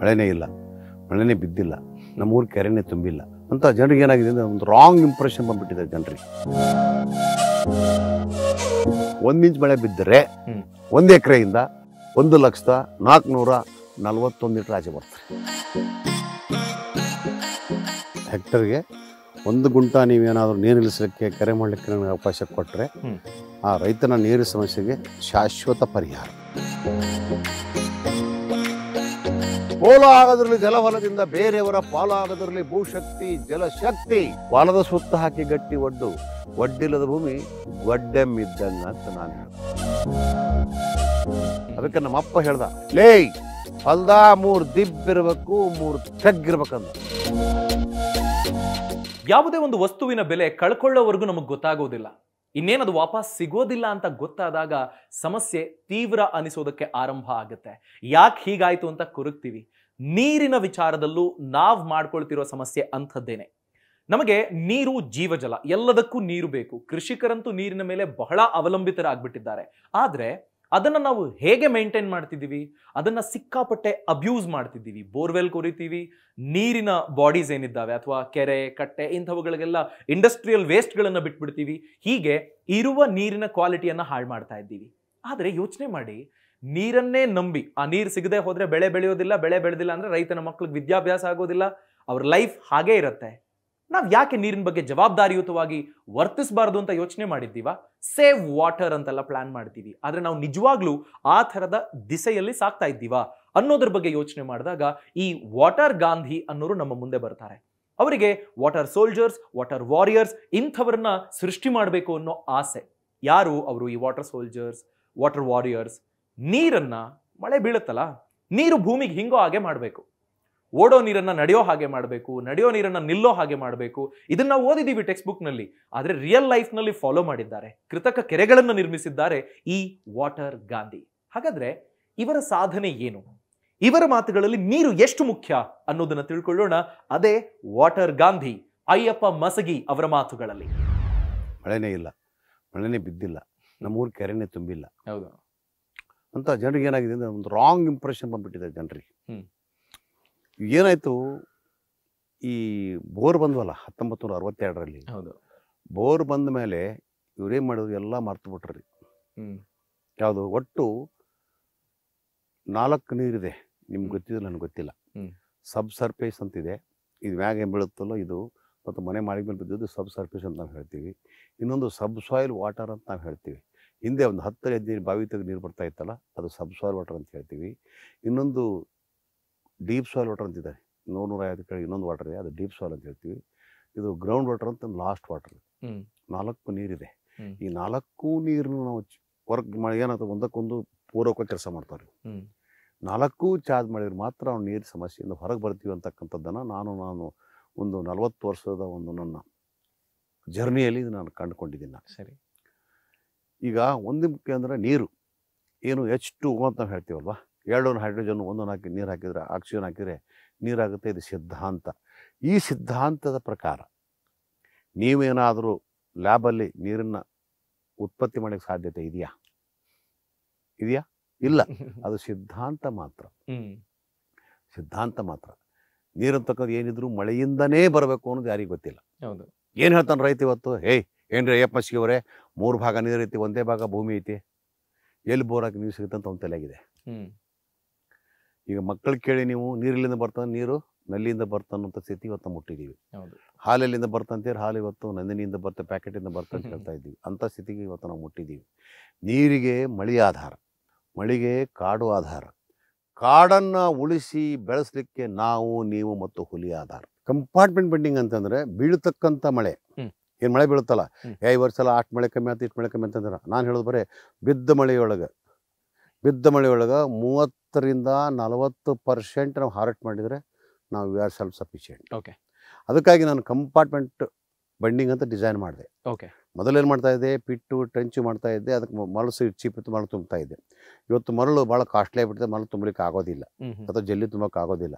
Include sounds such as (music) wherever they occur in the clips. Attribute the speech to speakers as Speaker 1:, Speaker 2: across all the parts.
Speaker 1: ಮಳೆನೇ ಇಲ್ಲ ಮಳೆನೇ ಬಿದ್ದಿಲ್ಲ ನಮ್ಮೂರು ಕೆರೆನೇ ತುಂಬಿಲ್ಲ ಅಂತ ಜನರಿಗೆ ಏನಾಗಿದೆ ಅಂದರೆ ಒಂದು ರಾಂಗ್ ಇಂಪ್ರೆಷನ್ ಬಂದ್ಬಿಟ್ಟಿದೆ ಜನರಿಗೆ ಒಂದು ಇಂಚ್ ಮಳೆ ಬಿದ್ದರೆ ಒಂದು ಎಕರೆಯಿಂದ ಒಂದು ಲಕ್ಷದ ನಾಲ್ಕುನೂರ ನಲ್ವತ್ತೊಂದು ಲೀಟ್ರ್ ಆಚೆ ಬರ್ತಾರೆ ಹೆಕ್ಟರ್ಗೆ ಒಂದು ಗುಂಟ ನೀವೇನಾದರೂ ನೀರು ಇಳಿಸಲಿಕ್ಕೆ ಕೆರೆ ಮಾಡಲಿಕ್ಕೆ ನನಗೆ ಅವಕಾಶ ಕೊಟ್ಟರೆ ಆ ರೈತನ ನೀರಿನ ಸಮಸ್ಯೆಗೆ ಶಾಶ್ವತ ಪರಿಹಾರ ಪೋಲ ಆಗದ್ರಲ್ಲಿ ಜಲವಲದಿಂದ ಬೇರೆಯವರ ಆಗದ್ರಲ್ಲಿ ಭೂಶಕ್ತಿ ಜಲಶಕ್ತಿ ವಾನದ ಸುತ್ತ ಹಾಕಿ ಗಟ್ಟಿ ಒಡ್ಡು ಒಡ್ಡಿಲ್ಲದ ಭೂಮಿ ಗೊಡ್ಡೆಮ್ಮಿದ್ದಂಗ ಅಂತ ನಾನು ಹೇಳ ಅದಕ್ಕೆ ನಮ್ಮಪ್ಪ ಹೇಳ್ದ ಲೇಯ್ ಹೊಲ್ದ ಮೂರ್ ದಿಬ್ಬಿರ್ಬೇಕು ಮೂರು ತೆಗ್ಗಿರ್ಬೇಕಂತ ಯಾವುದೇ
Speaker 2: ಒಂದು ವಸ್ತುವಿನ ಬೆಲೆ ಕಳ್ಕೊಳ್ಳೋವರೆಗೂ ನಮಗೆ ಗೊತ್ತಾಗೋದಿಲ್ಲ ಇನ್ನೇನದು ವಾಪಸ್ ಸಿಗೋದಿಲ್ಲ ಅಂತ ಗೊತ್ತಾದಾಗ ಸಮಸ್ಯೆ ತೀವ್ರ ಅನಿಸೋದಕ್ಕೆ ಆರಂಭ ಆಗುತ್ತೆ ಯಾಕೆ ಹೀಗಾಯಿತು ಅಂತ ಕುರುಕ್ತೀವಿ ನೀರಿನ ವಿಚಾರದಲ್ಲೂ ನಾವು ಮಾಡ್ಕೊಳ್ತಿರೋ ಸಮಸ್ಯೆ ಅಂಥದ್ದೇನೆ ನಮಗೆ ನೀರು ಜೀವಜಲ ಎಲ್ಲದಕ್ಕೂ ನೀರು ಬೇಕು ಕೃಷಿಕರಂತೂ ನೀರಿನ ಮೇಲೆ ಬಹಳ ಅವಲಂಬಿತರಾಗ್ಬಿಟ್ಟಿದ್ದಾರೆ ಆದರೆ ಅದನ್ನು ನಾವು ಹೇಗೆ ಮೇಂಟೈನ್ ಮಾಡ್ತಿದ್ದೀವಿ ಅದನ್ನು ಸಿಕ್ಕಾಪಟ್ಟೆ ಅಬ್ಯೂಸ್ ಮಾಡ್ತಿದ್ದೀವಿ ಬೋರ್ವೆಲ್ ಕೊರಿತೀವಿ ನೀರಿನ ಬಾಡೀಸ್ ಏನಿದ್ದಾವೆ ಅಥವಾ ಕೆರೆ ಕಟ್ಟೆ ಇಂಥವುಗಳಿಗೆಲ್ಲ ಇಂಡಸ್ಟ್ರಿಯಲ್ ವೇಸ್ಟ್ಗಳನ್ನು ಬಿಟ್ಬಿಡ್ತೀವಿ ಹೀಗೆ ಇರುವ ನೀರಿನ ಕ್ವಾಲಿಟಿಯನ್ನು ಹಾಳು ಮಾಡ್ತಾ ಇದ್ದೀವಿ ಆದರೆ ಯೋಚನೆ ಮಾಡಿ ನೀರನ್ನೇ ನಂಬಿ ಆ ನೀರು ಸಿಗದೆ ಹೋದ್ರೆ ಬೆಳೆ ಬೆಳೆಯೋದಿಲ್ಲ ಬೆಳೆ ಬೆಳೆದಿಲ್ಲ ಅಂದ್ರೆ ರೈತನ ಮಕ್ಳಿಗೆ ವಿದ್ಯಾಭ್ಯಾಸ ಆಗೋದಿಲ್ಲ ಅವ್ರ ಲೈಫ್ ಹಾಗೇ ಇರುತ್ತೆ ನಾವು ಯಾಕೆ ನೀರಿನ ಬಗ್ಗೆ ಜವಾಬ್ದಾರಿಯುತವಾಗಿ ವರ್ತಿಸಬಾರ್ದು ಅಂತ ಯೋಚನೆ ಮಾಡಿದ್ದೀವ ಸೇವ್ ವಾಟರ್ ಅಂತೆಲ್ಲ ಪ್ಲಾನ್ ಮಾಡ್ತೀವಿ ಆದರೆ ನಾವು ನಿಜವಾಗ್ಲೂ ಆ ಥರದ ದಿಸೆಯಲ್ಲಿ ಸಾಕ್ತಾ ಇದ್ದೀವಾ ಅನ್ನೋದ್ರ ಬಗ್ಗೆ ಯೋಚನೆ ಮಾಡಿದಾಗ ಈ ವಾಟರ್ ಗಾಂಧಿ ಅನ್ನೋರು ನಮ್ಮ ಮುಂದೆ ಬರ್ತಾರೆ ಅವರಿಗೆ ವಾಟರ್ ಸೋಲ್ಜರ್ಸ್ ವಾಟರ್ ವಾರಿಯರ್ಸ್ ಇಂಥವ್ರನ್ನ ಸೃಷ್ಟಿ ಮಾಡಬೇಕು ಅನ್ನೋ ಆಸೆ ಯಾರು ಅವರು ಈ ವಾಟರ್ ಸೋಲ್ಜರ್ಸ್ ವಾಟರ್ ವಾರಿಯರ್ಸ್ ನೀರನ್ನ ಮಳೆ ಬೀಳುತ್ತಲ್ಲ ನೀರು ಭೂಮಿಗೆ ಹಿಂಗೋ ಹಾಗೆ ಮಾಡಬೇಕು ಓಡೋ ನೀರನ್ನ ನಡೆಯೋ ಹಾಗೆ ಮಾಡಬೇಕು ನಡೆಯೋ ನೀರನ್ನ ನಿಲ್ಲೋ ಹಾಗೆ ಮಾಡಬೇಕು ಇದನ್ನ ಓದಿದೀವಿ ಟೆಕ್ಸ್ಟ್ ಬುಕ್ನಲ್ಲಿ ಆದ್ರೆ ರಿಯಲ್ ಲೈಫ್ ನಲ್ಲಿ ಫಾಲೋ ಮಾಡಿದ್ದಾರೆ ಕೃತಕ ಕೆರೆಗಳನ್ನು ನಿರ್ಮಿಸಿದ್ದಾರೆ ಈ ವಾಟರ್ ಗಾಂಧಿ ಹಾಗಾದ್ರೆ ಇವರ ಸಾಧನೆ ಏನು ಇವರ ಮಾತುಗಳಲ್ಲಿ ನೀರು ಎಷ್ಟು ಮುಖ್ಯ ಅನ್ನೋದನ್ನ ತಿಳ್ಕೊಳ್ಳೋಣ ಅದೇ ವಾಟರ್ ಗಾಂಧಿ ಅಯ್ಯಪ್ಪ ಮಸಗಿ ಅವರ ಮಾತುಗಳಲ್ಲಿ
Speaker 1: ಮಳೆನೇ ಇಲ್ಲ ಮಳೆನೇ ಬಿದ್ದಿಲ್ಲ ನಮ್ಮೂರು ಕೆರೆನೇ ತುಂಬಿಲ್ಲ ಹೌದು ಅಂತ ಜನರಿಗೆ ಏನಾಗಿದೆ ಅಂದರೆ ಒಂದು ರಾಂಗ್ ಇಂಪ್ರೆಷನ್ ಬಂದ್ಬಿಟ್ಟಿದೆ ಜನರಿಗೆ ಏನಾಯಿತು ಈ ಬೋರ್ ಬಂದ್ವಲ್ಲ ಹತ್ತೊಂಬತ್ತು ನೂರ ಅರವತ್ತೆರಡರಲ್ಲಿ ಹೌದು ಬೋರ್ ಬಂದ ಮೇಲೆ ಇವರೇನು ಮಾಡಿದ್ರು ಎಲ್ಲ ಮರ್ತು ಬಿಟ್ರಿ ಯಾವುದು ಒಟ್ಟು ನಾಲ್ಕು ನೀರಿದೆ ನಿಮ್ಗೆ ಗೊತ್ತಿದೆ ನನಗೆ ಗೊತ್ತಿಲ್ಲ ಸಬ್ ಸರ್ಫೇಸ್ ಅಂತಿದೆ ಇದು ಮ್ಯಾಗೆ ಬೀಳುತ್ತಲ್ಲ ಇದು ಮತ್ತು ಮನೆ ಮೇಲೆ ಬಿದ್ದಿದ್ದು ಸಬ್ ಸರ್ಫೇಸ್ ಅಂತ ನಾವು ಹೇಳ್ತೀವಿ ಇನ್ನೊಂದು ಸಬ್ ಸಾಯಿಲ್ ವಾಟರ್ ಅಂತ ನಾವು ಹೇಳ್ತೀವಿ ಹಿಂದೆ ಒಂದು ಹತ್ತರ ಹದಿನೈದು ಬಾವಿ ತೆಗೆದು ನೀರು ಬರ್ತಾ ಇತ್ತಲ್ಲ ಅದು ಸಬ್ ಸಾಯಿಲ್ ವಾಟರ್ ಅಂತ ಹೇಳ್ತೀವಿ ಇನ್ನೊಂದು ಡೀಪ್ ಸಾಯಿಲ್ ವಾಟರ್ ಅಂತಿದೆ ನೂರು ನೂರ ಐವತ್ತು ಕೆಳಗೆ ಇನ್ನೊಂದು ವಾಟರ್ ಇದೆ ಅದು ಡೀಪ್ ಸಾಯಿಲ್ ಅಂತ ಹೇಳ್ತೀವಿ ಇದು ಗ್ರೌಂಡ್ ವಾಟರ್ ಅಂತ ಲಾಸ್ಟ್ ವಾಟರ್ ನಾಲ್ಕು ನೀರಿದೆ ಈ ನಾಲ್ಕು ನೀರನ್ನು ನಾವು ವರ್ಕ್ ಮಾಡಿ ಏನಾದ್ರು ಒಂದಕ್ಕೊಂದು ಪೂರಕ ಕೆಲಸ ಮಾಡ್ತಾರೆ ನಾಲ್ಕು ಚಾರ್ಜ್ ಮಾಡಿದ್ರೆ ಮಾತ್ರ ಅವ್ನು ನೀರು ಸಮಸ್ಯೆಯಿಂದ ಹೊರಗೆ ಬರ್ತೀವಿ ಅಂತಕ್ಕಂಥದ್ದನ್ನು ನಾನು ನಾನು ಒಂದು ನಲವತ್ತು ವರ್ಷದ ಒಂದು ನನ್ನ ಜರ್ನಿಯಲ್ಲಿ ನಾನು ಕಂಡುಕೊಂಡಿದ್ದೀನಿ ನಾನು ಸರಿ ಈಗ ಒಂದು ಮುಖ್ಯ ಅಂದರೆ ನೀರು ಏನು ಎಚ್ ಟು ಅಂತ ನಾವು ಹೇಳ್ತೀವಲ್ವ ಎರಡೊಂದು ಹೈಡ್ರೋಜನ್ ಒಂದೊಂದು ಹಾಕಿ ನೀರು ಹಾಕಿದರೆ ಆಕ್ಸಿಜನ್ ಹಾಕಿದರೆ ನೀರಾಗುತ್ತೆ ಇದು ಸಿದ್ಧಾಂತ ಈ ಸಿದ್ಧಾಂತದ ಪ್ರಕಾರ ನೀವೇನಾದರೂ ಲ್ಯಾಬಲ್ಲಿ ನೀರನ್ನು ಉತ್ಪತ್ತಿ ಮಾಡೋಕ್ಕೆ ಸಾಧ್ಯತೆ ಇದೆಯಾ ಇದೆಯಾ ಇಲ್ಲ (laughs) ಅದು ಸಿದ್ಧಾಂತ ಮಾತ್ರ ಸಿದ್ಧಾಂತ ಮಾತ್ರ ನೀರು ಏನಿದ್ರು ಮಳೆಯಿಂದನೇ ಬರಬೇಕು ಅನ್ನೋದು ಯಾರಿಗೂ ಗೊತ್ತಿಲ್ಲ ಏನು ಹೇಳ್ತಾನೆ ರೈತ ಇವತ್ತು ಹೇ ಏನ್ರಿ ಅಯ್ಯಪ್ಪ ಸಿಗವ್ರೆ ಮೂರು ಭಾಗ ನೀರು ಐತಿ ಒಂದೇ ಭಾಗ ಭೂಮಿ ಐತಿ ಎಲ್ಲಿ ಬೋರಾಗಿ ನೀರು ಸಿಗುತ್ತಂತ ಅಂತ ಅವ್ನ ತಲೆಯಾಗಿದೆ ಈಗ ಮಕ್ಕಳು ಕೇಳಿ ನೀವು ನೀರಿಲ್ಲಿಂದ ಬರ್ತಾನೆ ನೀರು ನಲ್ಲಿಯಿಂದ ಬರ್ತಾನಂತ ಸ್ಥಿತಿ ಇವತ್ತು ಮುಟ್ಟಿದ್ದೀವಿ ಹಾಲಲ್ಲಿಂದ ಹೇಳಿ ಹಾಲು ಇವತ್ತು ನಂದಿನಿಯಿಂದ ಬರ್ತಾ ಪ್ಯಾಕೆಟಿಂದ ಬರ್ತ ಅಂತ ಹೇಳ್ತಾ ಇದ್ದೀವಿ ಅಂಥ ಸ್ಥಿತಿಗೆ ಇವತ್ತು ನಾವು ಮುಟ್ಟಿದ್ದೀವಿ ನೀರಿಗೆ ಮಳೆ ಆಧಾರ ಮಳೆಗೆ ಕಾಡು ಆಧಾರ ಕಾಡನ್ನು ಉಳಿಸಿ ಬೆಳೆಸಲಿಕ್ಕೆ ನಾವು ನೀವು ಮತ್ತು ಹುಲಿ ಆಧಾರ ಕಂಪಾರ್ಟ್ಮೆಂಟ್ ಬೆಂಡಿಂಗ್ ಅಂತಂದ್ರೆ ಬೀಳ್ತಕ್ಕಂಥ ಮಳೆ ಏನು ಮಳೆ ಬೀಳುತ್ತಲ್ಲ ಏ ಈ ವರ್ಷ ಅಷ್ಟು ಮಳೆ ಕಮ್ಮಿ ಆಯ್ತು ಇಷ್ಟು ಮಳೆ ಕಮ್ಮಿ ಅಂತಂದ್ರೆ ನಾನು ಹೇಳೋದು ಬರೀ ಬಿದ್ದ ಮಳೆಯೊಳಗೆ ಬಿದ್ದ ಮಳೆಯೊಳಗೆ ಮೂವತ್ತರಿಂದ ನಲವತ್ತು ಪರ್ಸೆಂಟ್ ನಾವು ಹಾರ್ಟ್ ಮಾಡಿದರೆ ನಾವು we are self sufficient okay ಅದಕ್ಕಾಗಿ ನಾನು ಕಂಪಾರ್ಟ್ಮೆಂಟ್ ಬಂಡಿಂಗ್ ಅಂತ ಡಿಸೈನ್ ಮಾಡಿದೆ ಓಕೆ ಮೊದಲೇನು ಮಾಡ್ತಾ ಇದ್ದೆ ಪಿಟ್ಟು ಟಂಚು ಮಾಡ್ತಾ ಇದ್ದೆ ಅದಕ್ಕೆ ಮರಳು ಚೀಪಿತ್ತು ಮರಳು ತುಂಬ್ತಾ ಇದ್ದೆ ಇವತ್ತು ಮರಳು ಭಾಳ ಕಾಸ್ಟ್ಲಿ ಆಗಿಬಿಟ್ಟಿದೆ ಮರಳು ತುಂಬಲಿಕ್ಕೆ ಆಗೋದಿಲ್ಲ ಅಥವಾ ಜಲ್ಲಿ ತುಂಬಕ್ಕೆ ಆಗೋದಿಲ್ಲ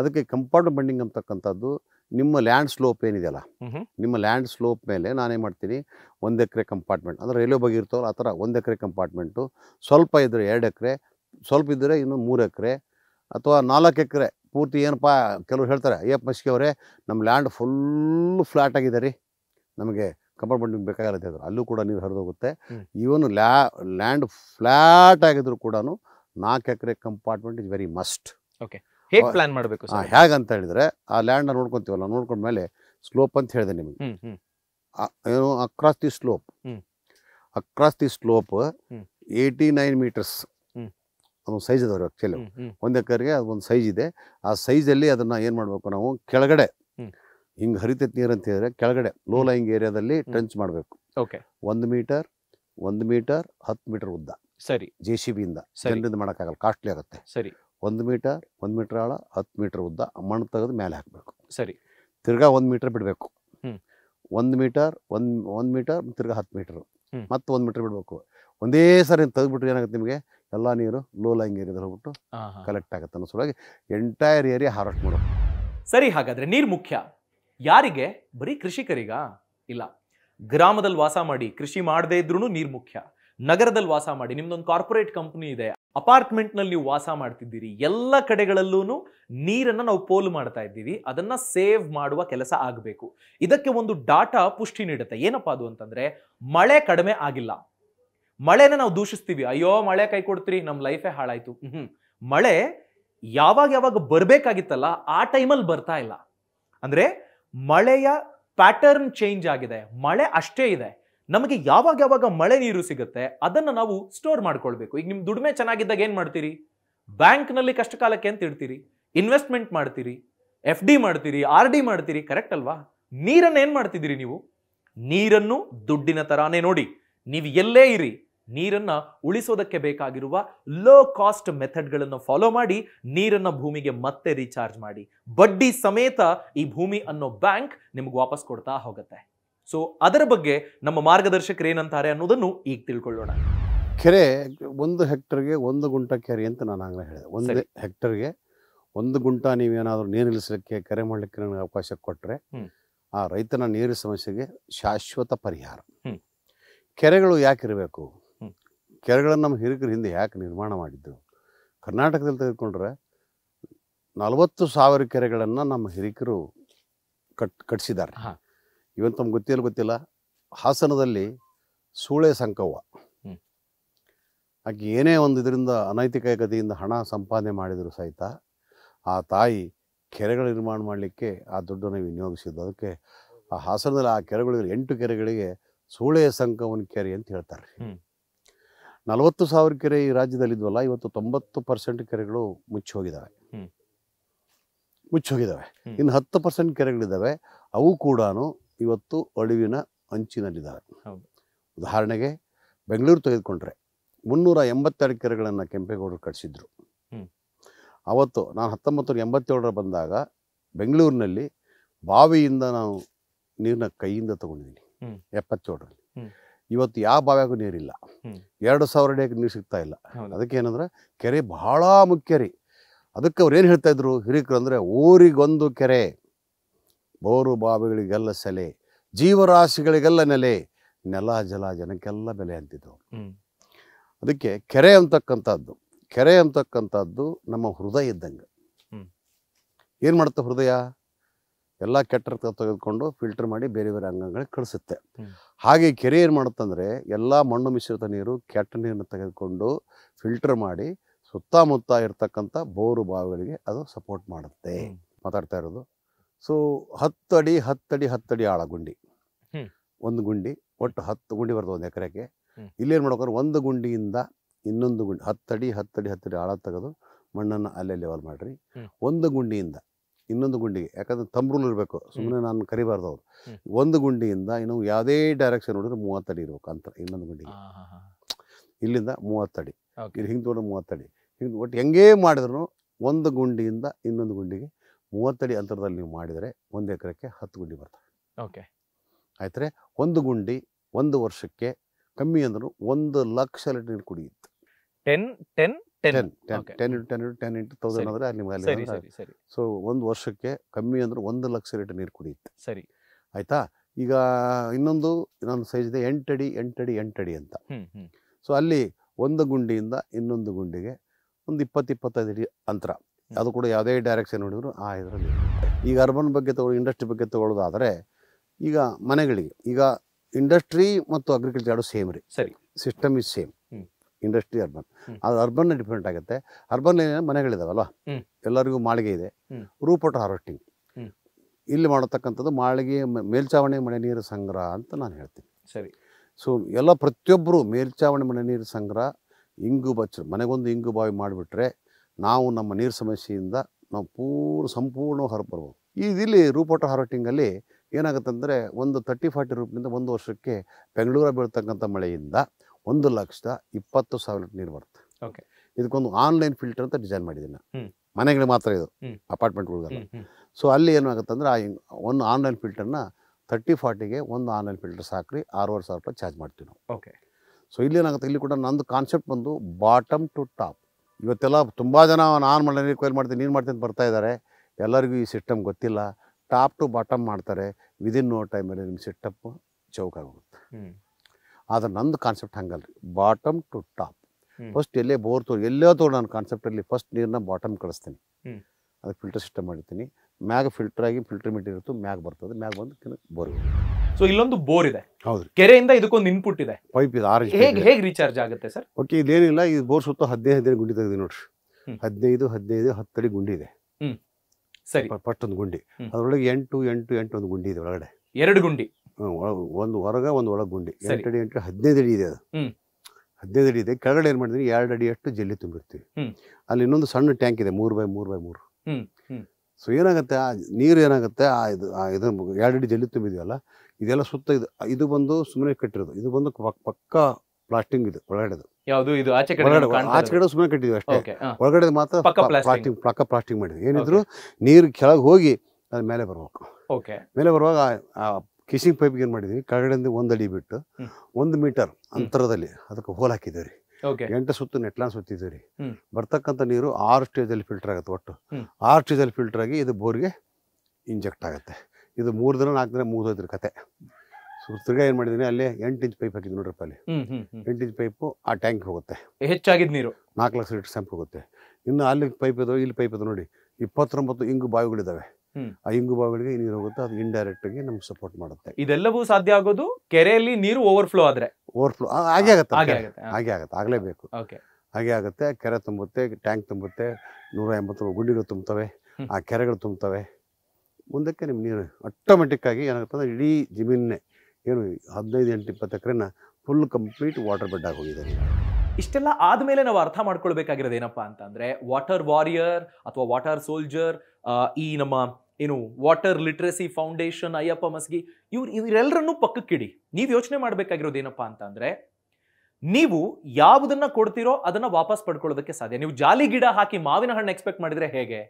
Speaker 1: ಅದಕ್ಕೆ ಕಂಪಾರ್ಟ್ಮೆಂಟ್ ಬಂಡಿಂಗ್ ಅಂತಕ್ಕಂಥದ್ದು ನಿಮ್ಮ ಲ್ಯಾಂಡ್ ಸ್ಲೋಪ್ ಏನಿದೆಯಲ್ಲ ನಿಮ್ಮ ಲ್ಯಾಂಡ್ ಸ್ಲೋಪ್ ಮೇಲೆ ನಾನೇನು ಮಾಡ್ತೀನಿ ಒಂದು ಎಕರೆ ಕಂಪಾರ್ಟ್ಮೆಂಟ್ ಅಂದರೆ ರೈಲ್ವೆ ಬಗ್ಗೆ ಇರ್ತವಲ್ಲ ಆ ಥರ ಒಂದು ಎಕರೆ ಕಂಪಾರ್ಟ್ಮೆಂಟು ಸ್ವಲ್ಪ ಇದ್ದರೆ ಎರಡು ಎಕರೆ ಸ್ವಲ್ಪ ಇದ್ದರೆ ಇನ್ನು ಮೂರು ಎಕರೆ ಅಥವಾ ನಾಲ್ಕು ಎಕರೆ ಪೂರ್ತಿ ಏನಪ್ಪ ಕೆಲವರು ಹೇಳ್ತಾರೆ ಅಯ್ಯಪ್ಪ ಮಸ್ಕಿ ಅವರೇ ನಮ್ಮ ಲ್ಯಾಂಡ್ ಫುಲ್ಲು ಫ್ಲ್ಯಾಟ್ ಆಗಿದೆ ರೀ ನಮಗೆ ಕಂಪಾರ್ಟ್ಮೆಂಟ್ ಬೇಕಾಗಲ್ಲ ಅಲ್ಲೂ ಕೂಡ ನೀರು ಹರಿದೋಗುತ್ತೆ ಇವನು ಲ್ಯಾ ಲ್ಯಾಂಡ್ ಫ್ಲ್ಯಾಟ್ ಆಗಿದ್ರು ಕೂಡ ನಾಲ್ಕು ಎಕರೆ compartment is very must okay ಹೇಗೆ ಪ್ಲಾನ್ ಮಾಡಬೇಕು ಸರ್ ಅಂತ ಹೇಳಿದ್ರೆ ಆ ಲ್ಯಾಂಡ್ನ ನೋಡ್ಕೊಂತೀವಲ್ಲ ಮೇಲೆ ಸ್ಲೋಪ್ ಅಂತ ಹೇಳಿದೆ ನಿಮಗೆ ಏನು across the slope across the slope eighty nine metres ಅದೊಂದು ಸೈಜ್ ಅದಾವ್ರಿ ಆ್ಯಕ್ಚುಲಿ ಒಂದು ಎಕರೆಗೆ ಒಂದು ಸೈಜ್ ಇದೆ ಆ ಸೈಜಲ್ಲಿ ಅದನ್ನು ಏನು ಮಾಡಬೇಕು ನಾವು ಕೆಳಗಡೆ ಹಿಂಗೆ ಹರಿತೈತೆ ನೀರು ಅಂತ ಹೇಳಿದ್ರೆ ಕೆಳಗಡೆ ಲೋ ಲೈಂಗ್ ಏರಿಯಾದಲ್ಲಿ ಟ್ರೆಂಚ್ ಮಾಡಬೇಕು ಓಕೆ ಒಂದು ಮೀಟರ್ ಒಂದು ಮೀಟರ್ ಹತ್ತು ಮೀಟರ್ ಉದ್ದ ಸರಿ ಜೆ ಸಿ ಬಿಯಿಂದ ಜನರಿಂದ ಮಾಡೋಕ್ಕಾಗಲ್ಲ ಕಾಸ್ಟ್ಲಿ ಆಗುತ್ತೆ ಸರಿ ಒಂದು ಮೀಟರ್ ಒಂದು ಮೀಟರ್ ಆಳ ಹತ್ತು ಮೀಟರ್ ಉದ್ದ ಮಣ್ಣು ತೆಗೆದು ಮೇಲೆ ಹಾಕಬೇಕು ಸರಿ ತಿರ್ಗಾ ಒಂದು ಮೀಟರ್ ಬಿಡಬೇಕು ಒಂದು ಮೀಟರ್ ಒಂದು ಒಂದು ಮೀಟರ್ ತಿರ್ಗಾ ಹತ್ತು ಮೀಟರ್ ಮತ್ತೆ ಒಂದು ಮೀಟರ್ ಬಿಡಬೇಕು ಒಂದೇ ಸರಿ ತೆಗೆದುಬಿಟ್ರೆ ಏನಾಗುತ್ತೆ ನಿಮಗೆ ಎಲ್ಲ ನೀರು ಲೋ ಲೈಂಗ್ ಏರಿಯಾದಲ್ಲಿ ಹೋಗ್ಬಿಟ್ಟು ಕಲೆಕ್ಟ್ ಆಗುತ್ತೆ ಅನ್ನೋ ಸಲುವಾಗಿ ಎಂಟೈರ್ ಏರಿಯಾ ಹಾರ್ವೆಸ್ಟ್ ಮಾಡೋದು
Speaker 2: ಸರಿ ಹಾಗಾದರೆ ನೀರು ಮುಖ್ಯ ಯಾರಿಗೆ ಬರೀ ಕೃಷಿಕರಿಗ ಇಲ್ಲ ಗ್ರಾಮದಲ್ಲಿ ವಾಸ ಮಾಡಿ ಕೃಷಿ ಮಾಡದೇ ಇದ್ರೂ ನೀರು ಮುಖ್ಯ ನಗರದಲ್ಲಿ ವಾಸ ಮಾಡಿ ನಿಮ್ದೊಂದು ಕಾರ್ಪೊರೇಟ್ ಕಂಪ್ನಿ ಇದೆ ಅಪಾರ್ಟ್ಮೆಂಟ್ನಲ್ಲಿ ನೀವು ವಾಸ ಮಾಡ್ತಿದ್ದೀರಿ ಎಲ್ಲ ಕಡೆಗಳಲ್ಲೂ ನೀರನ್ನು ನಾವು ಪೋಲು ಮಾಡ್ತಾ ಇದ್ದೀವಿ ಅದನ್ನು ಸೇವ್ ಮಾಡುವ ಕೆಲಸ ಆಗಬೇಕು ಇದಕ್ಕೆ ಒಂದು ಡಾಟಾ ಪುಷ್ಟಿ ನೀಡುತ್ತೆ ಏನಪ್ಪ ಅದು ಅಂತಂದರೆ ಮಳೆ ಕಡಿಮೆ ಆಗಿಲ್ಲ ಮಳೆನ ನಾವು ದೂಷಿಸ್ತೀವಿ ಅಯ್ಯೋ ಮಳೆ ಕೈ ಕೊಡ್ತೀರಿ ನಮ್ಮ ಲೈಫೇ ಹಾಳಾಯಿತು ಹ್ಞೂ ಮಳೆ ಯಾವಾಗ ಯಾವಾಗ ಬರಬೇಕಾಗಿತ್ತಲ್ಲ ಆ ಟೈಮಲ್ಲಿ ಬರ್ತಾ ಇಲ್ಲ ಅಂದರೆ ಮಳೆಯ ಪ್ಯಾಟರ್ನ್ ಚೇಂಜ್ ಆಗಿದೆ ಮಳೆ ಅಷ್ಟೇ ಇದೆ ನಮಗೆ ಯಾವಾಗ ಯಾವಾಗ ಮಳೆ ನೀರು ಸಿಗುತ್ತೆ ಅದನ್ನು ನಾವು ಸ್ಟೋರ್ ಮಾಡ್ಕೊಳ್ಬೇಕು ಈಗ ನಿಮ್ಮ ದುಡಿಮೆ ಚೆನ್ನಾಗಿದ್ದಾಗ ಏನು ಮಾಡ್ತೀರಿ ಬ್ಯಾಂಕ್ನಲ್ಲಿ ಕಷ್ಟ ಕಾಲಕ್ಕೆ ಅಂತ ಇಡ್ತೀರಿ ಇನ್ವೆಸ್ಟ್ಮೆಂಟ್ ಮಾಡ್ತೀರಿ ಎಫ್ ಡಿ ಮಾಡ್ತೀರಿ ಆರ್ ಡಿ ಮಾಡ್ತೀರಿ ಕರೆಕ್ಟ್ ಅಲ್ವಾ ನೀರನ್ನು ಏನು ಮಾಡ್ತಿದ್ದೀರಿ ನೀವು ನೀರನ್ನು ದುಡ್ಡಿನ ತರಾನೇ ನೋಡಿ ನೀವು ಎಲ್ಲೇ ಇರಿ ನೀರನ್ನು ಉಳಿಸೋದಕ್ಕೆ ಬೇಕಾಗಿರುವ ಲೋ ಕಾಸ್ಟ್ ಮೆಥಡ್ಗಳನ್ನು ಫಾಲೋ ಮಾಡಿ ನೀರನ್ನು ಭೂಮಿಗೆ ಮತ್ತೆ ರೀಚಾರ್ಜ್ ಮಾಡಿ ಬಡ್ಡಿ ಸಮೇತ ಈ ಭೂಮಿ ಅನ್ನೋ ಬ್ಯಾಂಕ್ ನಿಮ್ಗೆ ವಾಪಸ್ ಕೊಡ್ತಾ ಹೋಗುತ್ತೆ ಸೊ ಅದರ ಬಗ್ಗೆ ನಮ್ಮ ಮಾರ್ಗದರ್ಶಕರು ಏನಂತಾರೆ ಅನ್ನೋದನ್ನು ಈಗ ತಿಳ್ಕೊಳ್ಳೋಣ
Speaker 1: ಕೆರೆ ಒಂದು ಹೆಕ್ಟರ್ಗೆ ಒಂದು ಗುಂಟ ಕೆರೆ ಅಂತ ನಾನು ಆಗಲೇ ಹೇಳಿದೆ ಒಂದು ಹೆಕ್ಟರ್ಗೆ ಒಂದು ಗುಂಟ ನೀವೇನಾದರೂ ನೀರಿಳಿಸಲಿಕ್ಕೆ ಕೆರೆ ಮಾಡಲಿಕ್ಕೆ ನನಗೆ ಅವಕಾಶ ಕೊಟ್ಟರೆ ಆ ರೈತನ ನೀರಿನ ಸಮಸ್ಯೆಗೆ ಶಾಶ್ವತ ಪರಿಹಾರ ಕೆರೆಗಳು ಯಾಕೆ ಇರಬೇಕು ಕೆರೆಗಳನ್ನು ನಮ್ಮ ಹಿರಿಕರ ಹಿಂದೆ ಯಾಕೆ ನಿರ್ಮಾಣ ಮಾಡಿದ್ದು ಕರ್ನಾಟಕದಲ್ಲಿ ತೆಗೆದುಕೊಂಡ್ರೆ ನಲವತ್ತು ಸಾವಿರ ಕೆರೆಗಳನ್ನು ನಮ್ಮ ಹಿರಿಕರು ಕಟ್ ಕಟ್ಸಿದ್ದಾರೆ ಇವನ್ ತಮ್ಗೆ ಗೊತ್ತಿಲ್ಲ ಗೊತ್ತಿಲ್ಲ ಹಾಸನದಲ್ಲಿ ಸೂಳೆ ಸಂಕವ್ವ ಆಕೆ ಏನೇ ಒಂದು ಇದರಿಂದ ಅನೈತಿಕ ಗತಿಯಿಂದ ಹಣ ಸಂಪಾದನೆ ಮಾಡಿದರೂ ಸಹಿತ ಆ ತಾಯಿ ಕೆರೆಗಳ ನಿರ್ಮಾಣ ಮಾಡಲಿಕ್ಕೆ ಆ ದುಡ್ಡನ್ನು ವಿನಿಯೋಗಿಸಿದ್ದು ಅದಕ್ಕೆ ಆ ಹಾಸನದಲ್ಲಿ ಆ ಕೆರೆಗಳಿಗೆ ಎಂಟು ಕೆರೆಗಳಿಗೆ ಸೂಳೆ ಸಂಕವನ ಕೆರೆ ಅಂತ ಹೇಳ್ತಾರೆ ನಲವತ್ತು ಸಾವಿರ ಕೆರೆ ಈ ರಾಜ್ಯದಲ್ಲಿದ್ವಲ್ಲ ಇವತ್ತು ತೊಂಬತ್ತು ಪರ್ಸೆಂಟ್ ಕೆರೆಗಳು ಮುಚ್ಚಿ ಹೋಗಿದ್ದಾವೆ ಮುಚ್ಚಿ ಹೋಗಿದ್ದಾವೆ ಇನ್ನು ಹತ್ತು ಪರ್ಸೆಂಟ್ ಕೆರೆಗಳಿದ್ದಾವೆ ಅವು ಕೂಡ ಇವತ್ತು ಅಳಿವಿನ ಅಂಚಿನಲ್ಲಿದ್ದಾರೆ ಉದಾಹರಣೆಗೆ ಬೆಂಗಳೂರು ತೆಗೆದುಕೊಂಡ್ರೆ ಮುನ್ನೂರ ಎಂಬತ್ತೆರಡು ಕೆರೆಗಳನ್ನು ಕೆಂಪೇಗೌಡರು ಕಟ್ಟಿಸಿದ್ರು ಅವತ್ತು ನಾನು ಹತ್ತೊಂಬತ್ತು ನೂರ ಎಂಬತ್ತೇಳರ ಬಂದಾಗ ಬೆಂಗಳೂರಿನಲ್ಲಿ ಬಾವಿಯಿಂದ ನಾವು ನೀರನ್ನ ಕೈಯಿಂದ ತೊಗೊಂಡಿದ್ದೀನಿ ಎಪ್ಪತ್ತೇಳರಲ್ಲಿ ಇವತ್ತು ಯಾವ ಬಾವಿಯಾಗೂ ನೀರಿಲ್ಲ ಎರಡು ಸಾವಿರ ನೀರು ಸಿಗ್ತಾ ಇಲ್ಲ ಅದಕ್ಕೆ ಏನಂದ್ರೆ ಕೆರೆ ಬಹಳ ಮುಖ್ಯ ರೀ ಅದಕ್ಕೆ ಅವ್ರು ಏನು ಹೇಳ್ತಾ ಇದ್ರು ಹಿರಿಯಕರು ಅಂದರೆ ಊರಿಗೊಂದು ಕೆರೆ ಬೋರು ಬಾವಿಗಳಿಗೆಲ್ಲ ಸೆಲೆ ಜೀವರಾಶಿಗಳಿಗೆಲ್ಲ ನೆಲೆ ನೆಲ ಜಲ ಜನಕ್ಕೆಲ್ಲ ಬೆಲೆ ಅಂತಿದ್ದವು ಅದಕ್ಕೆ ಕೆರೆ ಅಂತಕ್ಕಂಥದ್ದು ಕೆರೆ ಅಂತಕ್ಕಂಥದ್ದು ನಮ್ಮ ಹೃದಯ ಇದ್ದಂಗೆ ಏನು ಮಾಡುತ್ತೆ ಹೃದಯ ಎಲ್ಲ ಕೆಟ್ಟ ತೆಗೆದುಕೊಂಡು ಫಿಲ್ಟರ್ ಮಾಡಿ ಬೇರೆ ಬೇರೆ ಅಂಗಗಳಿಗೆ ಕಳಿಸುತ್ತೆ ಹಾಗೆ ಕೆರೆ ಏನು ಅಂದರೆ ಎಲ್ಲ ಮಣ್ಣು ಮಿಶ್ರಿತ ನೀರು ಕೆಟ್ಟ ನೀರನ್ನು ತೆಗೆದುಕೊಂಡು ಫಿಲ್ಟರ್ ಮಾಡಿ ಸುತ್ತಮುತ್ತ ಇರತಕ್ಕಂಥ ಬೋರು ಬಾವಿಗಳಿಗೆ ಅದು ಸಪೋರ್ಟ್ ಮಾಡುತ್ತೆ ಮಾತಾಡ್ತಾ ಇರೋದು ಸೊ ಹತ್ತು ಅಡಿ ಅಡಿ ಹತ್ತು ಅಡಿ ಆಳ ಗುಂಡಿ ಒಂದು ಗುಂಡಿ ಒಟ್ಟು ಹತ್ತು ಗುಂಡಿ ಬರ್ತದೆ ಒಂದು ಎಕರೆಗೆ ಇಲ್ಲೇನು ಮಾಡ್ಬೇಕಾದ್ರೆ ಒಂದು ಗುಂಡಿಯಿಂದ ಇನ್ನೊಂದು ಗುಂಡಿ ಹತ್ತಡಿ ಹತ್ತಡಿ ಹತ್ತಡಿ ಆಳ ತೆಗೆದು ಮಣ್ಣನ್ನು ಅಲ್ಲೇ ಲೆವೆಲ್ ಮಾಡಿರಿ ಒಂದು ಗುಂಡಿಯಿಂದ ಇನ್ನೊಂದು ಗುಂಡಿಗೆ ಯಾಕಂದ್ರೆ ತಂಬ್ರೂಲ್ ಇರಬೇಕು ಸುಮ್ಮನೆ ನಾನು ಕರಿಬಾರ್ದು ಅವರು ಒಂದು ಗುಂಡಿಯಿಂದ ಇನ್ನು ಯಾವುದೇ ಡೈರೆಕ್ಷನ್ ನೋಡಿದ್ರೆ ಮೂವತ್ತಡಿ ಇರಬೇಕು ಅಂತ ಇನ್ನೊಂದು ಗುಂಡಿಗೆ ಇಲ್ಲಿಂದ ಮೂವತ್ತಡಿ ಇಲ್ಲಿ ಹಿಂಗೆ ತೊಗೊಂಡು ಮೂವತ್ತಡಿ ಹಿಂಗೆ ಒಟ್ಟು ಹೆಂಗೇ ಮಾಡಿದ್ರು ಒಂದು ಗುಂಡಿಯಿಂದ ಇನ್ನೊಂದು ಗುಂಡಿಗೆ ಮೂವತ್ತಡಿ ಅಂತರದಲ್ಲಿ ನೀವು ಮಾಡಿದರೆ ಒಂದು ಎಕರೆಕ್ಕೆ ಹತ್ತು ಗುಂಡಿ ಬರ್ತವೆ ಓಕೆ ಆಯ್ತರೆ ಒಂದು ಗುಂಡಿ ಒಂದು ವರ್ಷಕ್ಕೆ ಕಮ್ಮಿ ಅಂದ್ರೆ ಒಂದು ಲಕ್ಷ ಲೀಟರ್ ನೀರು ಕುಡಿಯುತ್ತೆ ten ten ten ten into ten into ten into thousand ಅಂದರೆ ಸರಿ ಅಲ್ಲಿ ಸೊ ಒಂದು ವರ್ಷಕ್ಕೆ ಕಮ್ಮಿ ಅಂದ್ರೆ ಒಂದು ಲಕ್ಷ ಲೀಟರ್ ನೀರು ಕುಡಿಯುತ್ತೆ ಸರಿ ಆಯಿತಾ ಈಗ ಇನ್ನೊಂದು ಇನ್ನೊಂದು ಸೈಜ್ ಇದೆ ಎಂಟಡಿ ಎಂಟಡಿ ಎಂಟಡಿ ಅಂತ ಸೊ ಅಲ್ಲಿ ಒಂದು ಗುಂಡಿಯಿಂದ ಇನ್ನೊಂದು ಗುಂಡಿಗೆ ಒಂದು ಇಪ್ಪತ್ತಿಪ್ಪತ್ತೈದು ಅಡಿ ಅಂತರ ಅದು ಕೂಡ ಯಾವುದೇ ಡೈರೆಕ್ಷನ್ ನೋಡಿದ್ರು ಆ ಇದರಲ್ಲಿ ಈಗ ಅರ್ಬನ್ ಬಗ್ಗೆ ತಗೊಳ್ಳೋ ಇಂಡಸ್ಟ್ರಿ ಬಗ್ಗೆ ತಗೊಳ್ಳೋದಾದರೆ ಈಗ ಮನೆಗಳಿಗೆ ಈಗ ಇಂಡಸ್ಟ್ರಿ ಮತ್ತು ಅಗ್ರಿಕಲ್ಚರ್ ಎರಡು ಸೇಮ್ ರೀ ಸರಿ system is same industry urban ಅದು ಅರ್ಬನ್ ಡಿಫ್ರೆಂಟ್ ಆಗುತ್ತೆ ಅರ್ಬನ್ ಮನೆಗಳಿದಾವಲ್ವ ಎಲ್ಲರಿಗೂ ಮಾಳಿಗೆ ಇದೆ ರೂಪೋಟ ಹಾರ್ವೆಸ್ಟಿಂಗ್ ಇಲ್ಲಿ ಮಾಡತಕ್ಕಂಥದ್ದು ಮಾಳಿಗೆ ಮೇಲ್ಚಾವಣಿ ಮಳೆ ನೀರು ಸಂಗ್ರಹ ಅಂತ ನಾನು ಹೇಳ್ತೀನಿ ಸರಿ ಸೊ ಎಲ್ಲ ಪ್ರತಿಯೊಬ್ಬರು ಮೇಲ್ಚಾವಣಿ ಮಳೆ ನೀರು ಸಂಗ್ರಹ ಇಂಗು ಬಚ್ಚ ಮನೆಗೊಂದು ಇಂಗು ಬಾವಿ ಮಾಡಿಬಿಟ್ರೆ ನಾವು ನಮ್ಮ ನೀರು ಸಮಸ್ಯೆಯಿಂದ ನಾವು ಪೂರ್ ಸಂಪೂರ್ಣ ಹೊರಗೆ ಬರ್ಬೋದು ಇಲ್ಲಿ ರೂಪೋಟ ಹಾರ್ವೆಸ್ಟಿಂಗಲ್ಲಿ ಏನಾಗುತ್ತೆ ಅಂದರೆ ಒಂದು ತರ್ಟಿ ಫಾರ್ಟಿ ರೂಪಿನಿಂದ ಒಂದು ವರ್ಷಕ್ಕೆ ಬೆಂಗಳೂರ ಬೀಳ್ತಕ್ಕಂಥ ಮಳೆಯಿಂದ ಒಂದು ಲಕ್ಷದ ಇಪ್ಪತ್ತು ಸಾವಿರ ನೀರು ಬರುತ್ತೆ ಓಕೆ ಇದಕ್ಕೊಂದು ಆನ್ಲೈನ್ ಫಿಲ್ಟರ್ ಅಂತ ಡಿಸೈನ್ ಮಾಡಿದ್ದೀನಿ ಮನೆಗಳಿಗೆ ಮಾತ್ರ ಇದು ಅಪಾರ್ಟ್ಮೆಂಟ್ಗಳಿಗೆಲ್ಲ ಸೊ ಅಲ್ಲಿ ಏನಾಗುತ್ತೆ ಅಂದರೆ ಆ ಒಂದು ಆನ್ಲೈನ್ ಫಿಲ್ಟರ್ನ ತರ್ಟಿ ಫಾರ್ಟಿಗೆ ಒಂದು ಆನ್ಲೈನ್ ಫಿಲ್ಟರ್ ಸಾಕ್ರಿ ಆರೂವರೆ ಸಾವಿರ ರೂಪಾಯಿ ಚಾರ್ಜ್ ಮಾಡ್ತೀವಿ ನಾವು ಓಕೆ ಸೊ ಇಲ್ಲಿ ಏನಾಗುತ್ತೆ ಇಲ್ಲಿ ಕೂಡ ನಂದು ಕಾನ್ಸೆಪ್ಟ್ ಬಂದು ಬಾಟಮ್ ಟು ಟಾಪ್ ಇವತ್ತೆಲ್ಲ ತುಂಬ ಜನ ನಾನು ಮಾಡಿ ಕೊಯ್ಲು ಮಾಡ್ತೀನಿ ನೀನು ಮಾಡ್ತೀನಿ ಅಂತ ಬರ್ತಾ ಇದ್ದಾರೆ ಎಲ್ಲರಿಗೂ ಈ ಸಿಸ್ಟಮ್ ಗೊತ್ತಿಲ್ಲ ಟಾಪ್ ಟು ಬಾಟಮ್ ಮಾಡ್ತಾರೆ ವಿದಿನ್ ನೋ ಟೈಮಲ್ಲಿ ನಿಮ್ಮ ಚೌಕ ಚೌಕಾಗೋಗುತ್ತೆ ಆದರೆ ನಂದು ಕಾನ್ಸೆಪ್ಟ್ ಹಂಗಲ್ಲ ರೀ ಬಾಟಮ್ ಟು ಟಾಪ್ ಫಸ್ಟ್ ಎಲ್ಲೇ ಬೋರ್ ತೋರಿ ಎಲ್ಲೇ ತೋರಿ ನಾನು ಕಾನ್ಸೆಪ್ಟಲ್ಲಿ ಫಸ್ಟ್ ನೀರನ್ನ ಬಾಟಮ್ ಕಳಿಸ್ತೀನಿ ಅದಕ್ಕೆ ಫಿಲ್ಟರ್ ಸಿಸ್ಟಮ್ ಮಾಡಿರ್ತೀನಿ ಮ್ಯಾಗ ಫಿಲ್ಟರ್ ಆಗಿ ಫಿಲ್ಟರ್ ಮೆಟೀರಿಯಲ್ ಇರುತ್ತೆ ಮ್ಯಾಗ ಬರ್ತದೆ ಮ್ಯಾಗ ಬಂದು ಬೋರ್ ಸೊ ಇಲ್ಲೊಂದು ಬೋರ್ ಇದೆ ಹೌದು ಕೆರೆಯಿಂದ ಇದಕ್ಕೊಂದು ಇನ್ಪುಟ್ ಇದೆ ಪೈಪ್ ಇದೆ ಆರ್ ಹೇಗೆ ಹೇಗೆ
Speaker 2: ರೀಚಾರ್ಜ್ ಆಗುತ್ತೆ ಸರ್
Speaker 1: ಓಕೆ ಇದೇನಿಲ್ಲ ಈ ಬೋರ್ ಸುತ್ತ ಹದಿನೈದು ಹದಿನೈದು ಗುಂಡಿ ತೆಗೆದಿದೆ ನೋಡ್ರಿ ಹದಿನೈದು ಹದಿನೈದು ಹತ್ತಡಿ ಗುಂಡಿ ಇದೆ ಸರಿ ಪಟ್ಟೊಂದು ಗುಂಡಿ ಅದರೊಳಗೆ ಎಂಟು ಎಂಟು ಎಂಟು ಒಂದು ಗುಂಡಿ ಇದೆ ಒಳಗಡೆ ಎರಡು ಗುಂಡಿ ಒಂದು ಹೊರಗ ಒಂದು ಒಳಗೆ ಗುಂಡಿ ಎಂಟು ಅಡಿ ಎಂಟು ಹದಿನೈದು ಅಡಿ ಇದೆ ಅದು ಹದಿನೈದು ಅಡಿ ಇದೆ ಕೆಳಗಡೆ ಏನು ಮಾಡಿದ್ರೆ ಎರಡು ಅಡಿ ಅಷ್ಟು ಜಲ್ಲಿ ತುಂಬಿರ್ತೀವಿ ಅಲ್ಲಿ ಇನ್ನೊಂದು ಸಣ್ಣ ಟ್ಯಾಂಕ್ ಇದೆ ಮೂರು ಬೈ ಮೂರು ಬೈ ಮೂರು ಸೊ ಏನಾಗುತ್ತೆ ಆ ನೀರು ಏನಾಗುತ್ತೆ ಆ ಇದು ಆ ಇದು ಎರಡು ಜಲ್ಲಿ ಜಲ್ಲಿ ತುಂಬಿದೆಯಲ್ಲ ಇದೆಲ್ಲ ಸುತ್ತ ಇದು ಇದು ಬಂದು ಸುಮ್ಮನೆ ಕಟ್ಟಿರೋದು ಇದು ಬಂದು ಪಕ್ಕ ಪ್ಲಾಸ್ಟಿಂಗ್ ಇದು ಒಳಗಡೆದು
Speaker 2: ಯಾವುದು ಇದು ಆಚೆ ಕಡೆ ಆಚೆ ಕಡೆ
Speaker 1: ಸುಮ್ಮನೆ ಕಟ್ಟಿದ್ವಿ ಅಷ್ಟೇ ಒಳಗಡೆ ಮಾತ್ರ ಪ್ಲಾಸ್ಟಿಂಗ್ ಪಕ್ಕ ಪ್ಲಾಸ್ಟಿಂಗ್ ಮಾಡಿದ್ವಿ ಏನಿದ್ರು ನೀರು ಕೆಳಗೆ ಹೋಗಿ ಅದ್ರ ಮೇಲೆ ಬರ್ಬೇಕು ಓಕೆ ಮೇಲೆ ಬರುವಾಗ ಕಿಸಿಂಗ್ ಕಿಶಿಂಗ್ ಪೈಪ್ಗೆ ಏನು ಮಾಡಿದ್ವಿ ಕೆಳಗಡೆಯಿಂದ ಒಂದು ಅಡಿ ಬಿಟ್ಟು ಒಂದು ಮೀಟರ್ ಅಂತರದಲ್ಲಿ ಅದಕ್ಕೆ ಹೋಲ್ ಹಾಕಿದ್ದೀವಿ ರೀ ಎಂಟು ಸುತ್ತು ನೆಟ್ಲಾನ್ ಸುತ್ತಿದ್ವಿ ರೀ ಬರ್ತಕ್ಕಂಥ ನೀರು ಆರು ಸ್ಟೇಜಲ್ಲಿ ಫಿಲ್ಟರ್ ಆಗುತ್ತೆ ಒಟ್ಟು ಆರು ಸ್ಟೇಜಲ್ಲಿ ಫಿಲ್ಟರ್ ಆಗಿ ಇದು ಬೋರ್ಗೆ ಇಂಜೆಕ್ಟ್ ಆಗುತ್ತೆ ಇದು ಮೂರು ದಿನ ನಾಲ್ಕು ದಿನ ಹೋದ್ರೆ ಕತೆ ಸೊ ತಿರ್ಗಾ ಏನು ಮಾಡಿದೀನಿ ಅಲ್ಲಿ ಎಂಟು ಇಂಚ್ ಪೈಪ್ ಹಾಕಿದ್ವಿ ನೋಡ್ರಪ್ಪ ಅಲ್ಲಿ ಎಂಟು ಇಂಚ್ ಪೈಪು ಆ ಟ್ಯಾಂಕ್ ಹೋಗುತ್ತೆ ಹೆಚ್ಚಾಗಿದ್ದ ನೀರು ನಾಲ್ಕು ಲಕ್ಷ ಲೀಟರ್ ಸ್ಯಾಂಪ್ ಹೋಗುತ್ತೆ ಇನ್ನು ಅಲ್ಲಿ ಪೈಪ್ ಇದಾವೆ ಇಲ್ಲಿ ಪೈಪ್ ಇದೆ ನೋಡಿ ಇಪ್ಪತ್ತೊಂಬತ್ತು ಇಂಗು ಬಾವಿಗಳಿದ್ದಾವೆ ಆ ಬಾವಿಗಳಿಗೆ ನೀರು ಹೋಗುತ್ತೆ ಅದು ಇಂಡೈರೆಕ್ಟ್ ಆಗಿ ನಮ್ಗೆ ಸಪೋರ್ಟ್ ಮಾಡುತ್ತೆ ಇದೆಲ್ಲವೂ ಸಾಧ್ಯ ಆಗೋದು ಕೆರೆಯಲ್ಲಿ ನೀರು ಓವರ್ಫ್ಲೋ ಆದ್ರೆ ಫ್ಲೋ ಹಾಗೆ ಆಗುತ್ತೆ ಹಾಗೆ ಆಗುತ್ತೆ ಆಗ್ಲೇಬೇಕು ಹಾಗೆ ಆಗುತ್ತೆ ಕೆರೆ ತುಂಬುತ್ತೆ ಟ್ಯಾಂಕ್ ತುಂಬುತ್ತೆ ನೂರ ಎಂಬತ್ತು ಗುಂಡಿಗಳು ತುಂಬುತ್ತವೆ ಆ ಕೆರೆಗಳು ತುಂಬುತ್ತವೆ ಮುಂದಕ್ಕೆ ನಿಮ್ಮ ನೀರು ಆಟೋಮೆಟಿಕ್ ಆಗಿ ಏನಾಗುತ್ತೆ ಅಂದ್ರೆ ಇಡೀ ಜಮೀನೇ ಏನು ಹದಿನೈದು ಎಂಟು ಇಪ್ಪತ್ತು ಎಕರೆನ ಫುಲ್ ಕಂಪ್ಲೀಟ್ ವಾಟರ್ ಬೆಡ್ ಆಗೋಗಿದೆ ಇಷ್ಟೆಲ್ಲ
Speaker 2: ಆದ್ಮೇಲೆ ನಾವು ಅರ್ಥ ಮಾಡ್ಕೊಳ್ಬೇಕಾಗಿರೋದು ಏನಪ್ಪಾ ಅಂತಂದ್ರೆ ವಾಟರ್ ವಾರಿಯರ್ ಅಥವಾ ವಾಟರ್ ಸೋಲ್ಜರ್ ಈ ನಮ್ಮ ಏನು water literacy foundation Ayyappa Masagi ಇವ್ರು ಇವರೆಲ್ಲರನ್ನೂ ಪಕ್ಕಕ್ಕಿಡಿ ನೀವು ಯೋಚನೆ ಮಾಡಬೇಕಾಗಿರೋದು ಏನಪ್ಪಾ ಅಂತ ನೀವು ಯಾವುದನ್ನ ಕೊಡ್ತೀರೋ ಅದನ್ನ ವಾಪಸ್ ಪಡ್ಕೊಳ್ಳೋದಕ್ಕೆ ಸಾಧ್ಯ ನೀವು ಜಾಲಿ ಗಿಡ ಹಾಕಿ ಮಾವಿನ ಹಣ್ಣು ಎಕ್ಸ್ಪೆಕ್ಟ್ ಮಾಡಿದ್ರೆ ಹೇಗೆ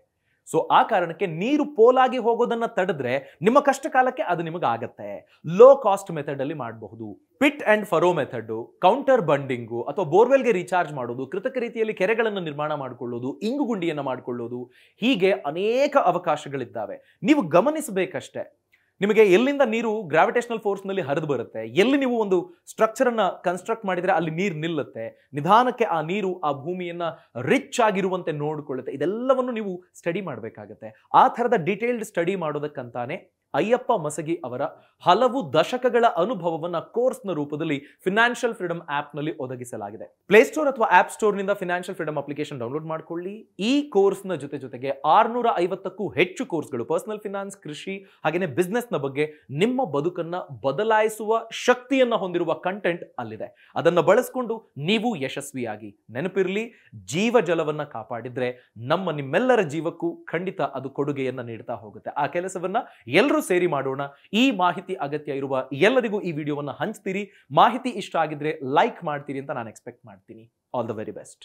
Speaker 2: ಸೊ ಆ ಕಾರಣಕ್ಕೆ ನೀರು ಪೋಲಾಗಿ ಹೋಗೋದನ್ನ ತಡೆದ್ರೆ ನಿಮ್ಮ ಕಷ್ಟ ಕಾಲಕ್ಕೆ ಅದು ನಿಮಗಾಗತ್ತೆ ಲೋ ಕಾಸ್ಟ್ ಮೆಥಡ್ ಅಲ್ಲಿ ಮಾಡಬಹುದು pit and furrow method contour bunding ಅಥವಾ ಬೋರ್ವೆಲ್ಗೆ ರೀಚಾರ್ಜ್ ಮಾಡೋದು ಕೃತಕ ರೀತಿಯಲ್ಲಿ ಕೆರೆಗಳನ್ನು ನಿರ್ಮಾಣ ಮಾಡಿಕೊಳ್ಳೋದು ಇಂಗು ಗುಂಡಿಯನ್ನು ಮಾಡಿಕೊಳ್ಳೋದು ಹೀಗೆ ಅನೇಕ ಅವಕಾಶಗಳಿದ್ದಾವೆ ನೀವು ಗಮನಿಸಬೇಕಷ್ಟೇ ನಿಮಗೆ ಎಲ್ಲಿಂದ ನೀರು ಗ್ರಾವಿಟೇಷನಲ್ ಫೋರ್ಸ್ನಲ್ಲಿ ಹರಿದು ಬರುತ್ತೆ ಎಲ್ಲಿ ನೀವು ಒಂದು ಸ್ಟ್ರಕ್ಚರ್ ಅನ್ನ ಕನ್ಸ್ಟ್ರಕ್ಟ್ ಮಾಡಿದರೆ ಅಲ್ಲಿ ನೀರು ನಿಲ್ಲುತ್ತೆ ನಿಧಾನಕ್ಕೆ ಆ ನೀರು ಆ ಭೂಮಿಯನ್ನು ರಿಚ್ ಆಗಿರುವಂತೆ ನೋಡಿಕೊಳ್ಳುತ್ತೆ ಇದೆಲ್ಲವನ್ನು ನೀವು ಸ್ಟಡಿ ಮಾಡಬೇಕಾಗತ್ತೆ ಆ ತರದ ಡೀಟೇಲ್ಡ್ ಸ್ಟಡಿ ಮಾಡೋದಕ್ಕಂತಾನೆ ಅಯ್ಯಪ್ಪ ಮಸಗಿ ಅವರ ಹಲವು ದಶಕಗಳ ಅನುಭವವನ್ನ ಕೋರ್ಸ್ನ ರೂಪದಲ್ಲಿ ಫಿನಾನ್ಷಿಯಲ್ ಫ್ರೀಡಮ್ ಆಪ್ನಲ್ಲಿ ಒದಗಿಸಲಾಗಿದೆ ಪ್ಲೇಸ್ಟೋರ್ ಅಥವಾ ಆಪ್ ಸ್ಟೋರ್ನಿಂದ ಫಿನಾನ್ಷಿಯಲ್ ಫ್ರೀಡಮ್ ಅಪ್ಲಿಕೇಶನ್ ಡೌನ್ಲೋಡ್ ಮಾಡ್ಕೊಳ್ಳಿ ಈ ಕೋರ್ಸ್ನ ಜೊತೆ ಜೊತೆಗೆ ಆರ್ನೂರ ಐವತ್ತಕ್ಕೂ ಹೆಚ್ಚು ಕೋರ್ಸ್ಗಳು ಪರ್ಸನಲ್ ಫಿನಾನ್ಸ್ ಕೃಷಿ ಹಾಗೆಯೇ ಬಿಸ್ನೆಸ್ನ ಬಗ್ಗೆ ನಿಮ್ಮ ಬದುಕನ್ನ ಬದಲಾಯಿಸುವ ಶಕ್ತಿಯನ್ನ ಹೊಂದಿರುವ ಕಂಟೆಂಟ್ ಅಲ್ಲಿದೆ ಅದನ್ನ ಬಳಸಿಕೊಂಡು ನೀವು ಯಶಸ್ವಿಯಾಗಿ ನೆನಪಿರಲಿ ಜೀವ ಜಲವನ್ನ ಕಾಪಾಡಿದ್ರೆ ನಮ್ಮ ನಿಮ್ಮೆಲ್ಲರ ಜೀವಕ್ಕೂ ಖಂಡಿತ ಅದು ಕೊಡುಗೆಯನ್ನ ನೀಡ್ತಾ ಹೋಗುತ್ತೆ ಆ ಕೆಲಸವನ್ನ ಎಲ್ಲರೂ ಸೇರಿ ಮಾಡೋಣ ಈ ಮಾಹಿತಿ ಅಗತ್ಯ ಇರುವ ಎಲ್ಲರಿಗೂ ಈ ವಿಡಿಯೋವನ್ನು ಹಂಚ್ತೀರಿ ಮಾಹಿತಿ ಇಷ್ಟ ಆಗಿದ್ರೆ ಲೈಕ್ ಮಾಡ್ತೀರಿ ಅಂತ ನಾನು ಎಕ್ಸ್ಪೆಕ್ಟ್ ಮಾಡ್ತೀನಿ ಆಲ್ ದ ವೆರಿ ಬೆಸ್ಟ್